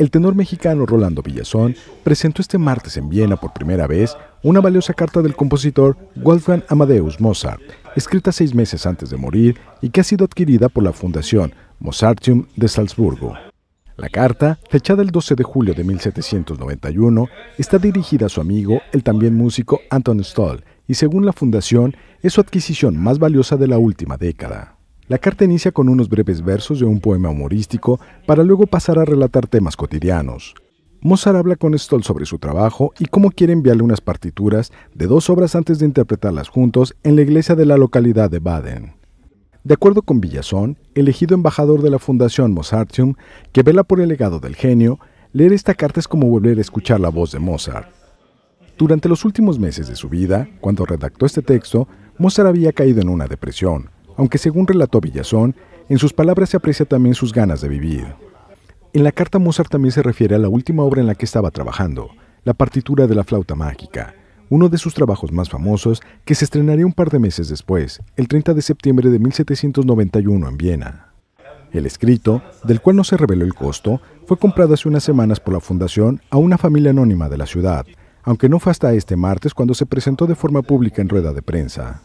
El tenor mexicano Rolando Villazón presentó este martes en Viena por primera vez una valiosa carta del compositor Wolfgang Amadeus Mozart, escrita seis meses antes de morir y que ha sido adquirida por la Fundación Mozartium de Salzburgo. La carta, fechada el 12 de julio de 1791, está dirigida a su amigo, el también músico Anton Stoll, y según la Fundación, es su adquisición más valiosa de la última década. La carta inicia con unos breves versos de un poema humorístico para luego pasar a relatar temas cotidianos. Mozart habla con Stoll sobre su trabajo y cómo quiere enviarle unas partituras de dos obras antes de interpretarlas juntos en la iglesia de la localidad de Baden. De acuerdo con Villazón, elegido embajador de la Fundación Mozartium, que vela por el legado del genio, leer esta carta es como volver a escuchar la voz de Mozart. Durante los últimos meses de su vida, cuando redactó este texto, Mozart había caído en una depresión, aunque según relató Villazón, en sus palabras se aprecia también sus ganas de vivir. En la carta Mozart también se refiere a la última obra en la que estaba trabajando, la partitura de la flauta mágica, uno de sus trabajos más famosos que se estrenaría un par de meses después, el 30 de septiembre de 1791 en Viena. El escrito, del cual no se reveló el costo, fue comprado hace unas semanas por la fundación a una familia anónima de la ciudad, aunque no fue hasta este martes cuando se presentó de forma pública en rueda de prensa.